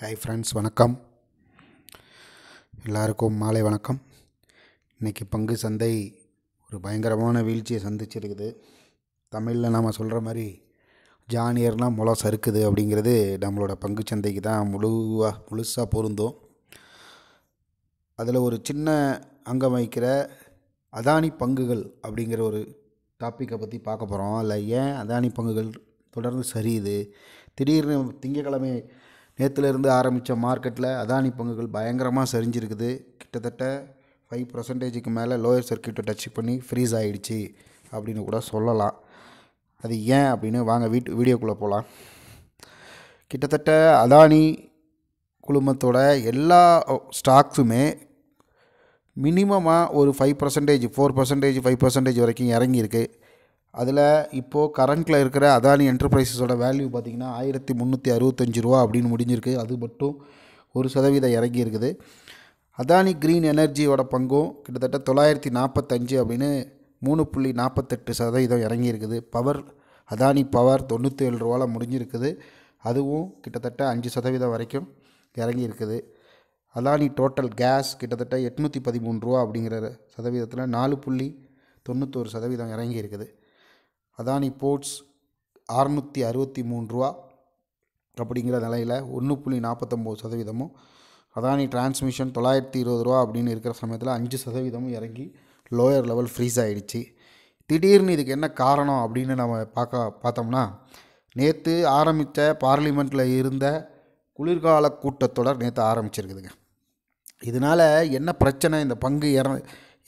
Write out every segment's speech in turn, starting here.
hi friends வணக்கம் எல்லாருக்கும் மாலை வணக்கம் இன்றைக்கி பங்கு சந்தை ஒரு பயங்கரமான வீழ்ச்சியை சந்திச்சிருக்குது தமிழில் நாம் சொல்கிற மாதிரி ஜானியர்னால் முளை சறுக்குது அப்படிங்கிறது நம்மளோட பங்கு சந்தைக்கு தான் முழுவாக முழுசாக பொருந்தும் அதில் ஒரு சின்ன அங்கம் வகிக்கிற அதானி பங்குகள் அப்படிங்கிற ஒரு டாப்பிக்கை பற்றி பார்க்க போகிறோம் அதில் ஏன் அதானி பங்குகள் தொடர்ந்து சரியுது திடீர்னு திங்கக்கிழமை நேற்றுலேருந்து ஆரம்பித்த மார்க்கெட்டில் அதானி பங்குகள் பயங்கரமாக சரிஞ்சிருக்குது கிட்டத்தட்ட ஃபைவ் பர்சன்டேஜுக்கு மேலே லோயர் சர்க்கியூட்டை டச் பண்ணி ஃப்ரீஸ் ஆகிடுச்சு அப்படின்னு கூட சொல்லலாம் அது ஏன் அப்படின்னு வாங்க வீட்டு வீடியோக்குள்ளே போகலாம் கிட்டத்தட்ட அதானி குழுமத்தோட எல்லா ஸ்டாக்ஸுமே மினிமமாக ஒரு five percentage four percentage five percentage வரைக்கும் இறங்கியிருக்கு அதில் இப்போது கரண்ட்டில் இருக்கிற அதானி என்டர்பிரைசஸோட வேல்யூ பார்த்திங்கன்னா ஆயிரத்தி முந்நூற்றி அறுபத்தஞ்சு ரூபா அப்படின்னு முடிஞ்சிருக்கு அது மட்டும் ஒரு சதவீதம் இறங்கி இருக்குது அதானி க்ரீன் எனர்ஜியோட பங்கும் கிட்டத்தட்ட தொள்ளாயிரத்தி நாற்பத்தஞ்சு அப்படின்னு மூணு புள்ளி நாற்பத்தெட்டு சதவீதம் இறங்கியிருக்குது பவர் அதானி பவர் தொண்ணூற்றி ஏழு ரூபாவில் முடிஞ்சிருக்குது அதுவும் கிட்டத்தட்ட அஞ்சு சதவீதம் வரைக்கும் இறங்கியிருக்குது அதானி டோட்டல் கேஸ் கிட்டத்தட்ட எட்நூற்றி பதிமூணு ரூபா அப்படிங்கிற சதவீதத்தில் நாலு புள்ளி தொண்ணூற்றோரு சதவீதம் இறங்கியிருக்குது அதானி போர்ட்ஸ் அறுநூற்றி அறுபத்தி மூணு ரூபா அப்படிங்கிற நிலையில் ஒன்று புள்ளி நாற்பத்தொம்போது சதவீதமும் அதானி டிரான்ஸ்மிஷன் தொள்ளாயிரத்தி இருபது ரூபா அப்படின்னு இருக்கிற சமயத்தில் அஞ்சு சதவீதமும் இறங்கி லோயர் லெவல் ஃப்ரீஸ் ஆகிடுச்சு திடீர்னு இதுக்கு என்ன காரணம் அப்படின்னு நம்ம பார்க்க பார்த்தோம்னா நேற்று ஆரம்பித்த பார்லிமெண்ட்டில் இருந்த குளிர்கால கூட்டத்தொடர் நேற்று ஆரம்பிச்சிருக்குதுங்க இதனால் என்ன பிரச்சனை இந்த பங்கு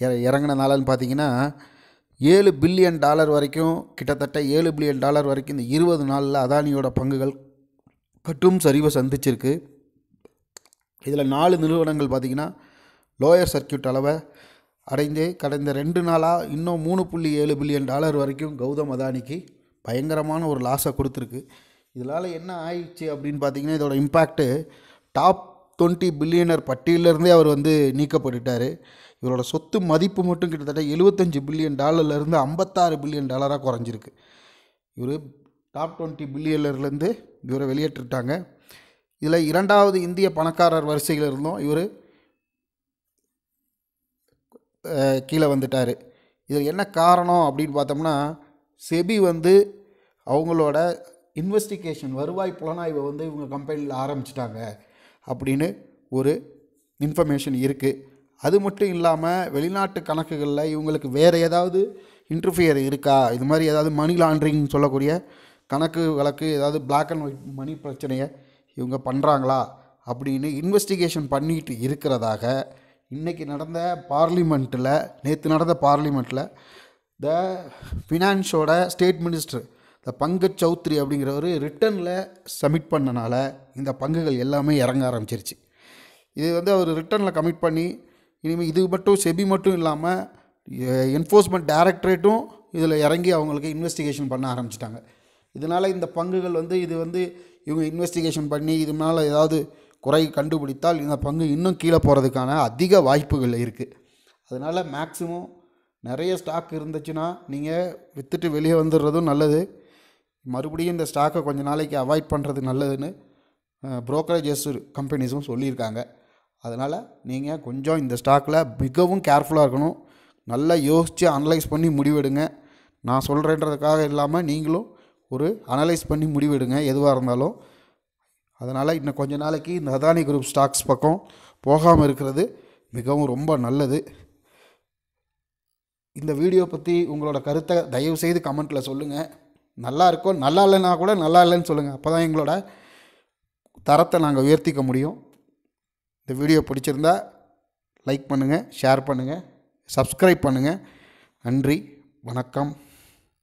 இற இறங்கினனாலன்னு பார்த்தீங்கன்னா ஏழு பில்லியன் டாலர் வரைக்கும் கிட்டத்தட்ட ஏழு பில்லியன் டாலர் வரைக்கும் இந்த இருபது நாளில் அதானியோட பங்குகள் கட்டும் சரிவை சந்திச்சிருக்கு இதில் நாலு நிறுவனங்கள் பார்த்திங்கன்னா லோயர் சர்க்கியூட் அளவை அடைந்து கடந்த ரெண்டு நாளாக இன்னும் மூணு புள்ளி ஏழு பில்லியன் டாலர் வரைக்கும் கௌதம் அதானிக்கு பயங்கரமான ஒரு லாஸை கொடுத்துருக்கு இதனால் என்ன ஆயிடுச்சு அப்படின்னு பார்த்திங்கன்னா இதோட இம்பேக்ட்டு டாப் டுவெண்ட்டி பில்லியனர் பட்டியலேருந்தே அவர் வந்து நீக்கப்பட்டுட்டார் இவரோட சொத்து மதிப்பு மட்டும் கிட்டத்தட்ட எழுபத்தஞ்சு பில்லியன் டாலர்லேருந்து ஐம்பத்தாறு பில்லியன் டாலராக குறைஞ்சிருக்கு இவர் டாப் டுவெண்ட்டி பில்லியனர்லேருந்து இவரை வெளியேற்றிட்டாங்க இதில் இரண்டாவது இந்திய பணக்காரர் வரிசையில் இருந்தும் இவர் கீழே வந்துட்டார் இதில் என்ன காரணம் அப்படின்னு பார்த்தோம்னா செபி வந்து அவங்களோட இன்வெஸ்டிகேஷன் வருவாய் புலனாய்வை வந்து இவங்க கம்பெனியில் ஆரம்பிச்சிட்டாங்க அப்படின்னு ஒரு இன்ஃபர்மேஷன் இருக்குது அது மட்டும் இல்லாமல் வெளிநாட்டு கணக்குகளில் இவங்களுக்கு வேறு ஏதாவது இன்டர்ஃபியர் இருக்கா இது மாதிரி ஏதாவது மணி லாண்ட்ரிங் சொல்லக்கூடிய கணக்கு வழக்கு ஏதாவது பிளாக் அண்ட் ஒயிட் மணி பிரச்சனையை இவங்க பண்ணுறாங்களா அப்படின்னு இன்வெஸ்டிகேஷன் பண்ணிட்டு இருக்கிறதாக இன்றைக்கி நடந்த பார்லிமெண்ட்டில் நேற்று நடந்த பார்லிமெண்ட்டில் த ஃபினான்ஸோட ஸ்டேட் மினிஸ்டர் இந்த பங்கு சௌத்ரி அப்படிங்கிறவர் ரிட்டனில் சப்மிட் பண்ணனால இந்த பங்குகள் எல்லாமே இறங்க ஆரம்பிச்சிருச்சு இது வந்து அவர் ரிட்டனில் கமிட் பண்ணி இனிமேல் இது மட்டும் செபி மட்டும் இல்லாமல் என்ஃபோர்ஸ்மெண்ட் டைரக்டரேட்டும் இதில் இறங்கி அவங்களுக்கு இன்வெஸ்டிகேஷன் பண்ண ஆரம்பிச்சிட்டாங்க இதனால் இந்த பங்குகள் வந்து இது வந்து இவங்க இன்வெஸ்டிகேஷன் பண்ணி இது மேலே ஏதாவது குறை கண்டுபிடித்தால் இந்த பங்கு இன்னும் கீழே போகிறதுக்கான அதிக வாய்ப்புகள் இருக்குது அதனால் மேக்ஸிமம் நிறைய ஸ்டாக் இருந்துச்சுன்னா நீங்கள் விற்றுட்டு வெளியே வந்துடுறதும் நல்லது மறுபடியும் இந்த ஸ்டாக்கை கொஞ்ச நாளைக்கு அவாய்ட் பண்ணுறது நல்லதுன்னு ப்ரோக்கரேஜஸ் கம்பெனிஸும் சொல்லியிருக்காங்க அதனால் நீங்கள் கொஞ்சம் இந்த ஸ்டாக்கில் மிகவும் கேர்ஃபுல்லாக இருக்கணும் நல்லா யோசித்து அனலைஸ் பண்ணி முடிவெடுங்க நான் சொல்கிறேன்றதுக்காக இல்லாமல் நீங்களும் ஒரு அனலைஸ் பண்ணி முடிவெடுங்க எதுவாக இருந்தாலும் அதனால் இன்னும் கொஞ்ச நாளைக்கு இந்த அதானி குரூப் ஸ்டாக்ஸ் பக்கம் போகாமல் இருக்கிறது மிகவும் ரொம்ப நல்லது இந்த வீடியோ பற்றி உங்களோட கருத்தை தயவுசெய்து கமெண்ட்டில் சொல்லுங்கள் நல்லா இருக்கோ நல்லா இல்லைன்னா கூட நல்லா இல்லைன்னு சொல்லுங்கள் அப்போ தான் எங்களோட தரத்தை நாங்கள் உயர்த்திக்க முடியும் இந்த வீடியோ பிடிச்சிருந்தா லைக் பண்ணுங்கள் ஷேர் பண்ணுங்கள் சப்ஸ்கிரைப் பண்ணுங்கள் நன்றி வணக்கம்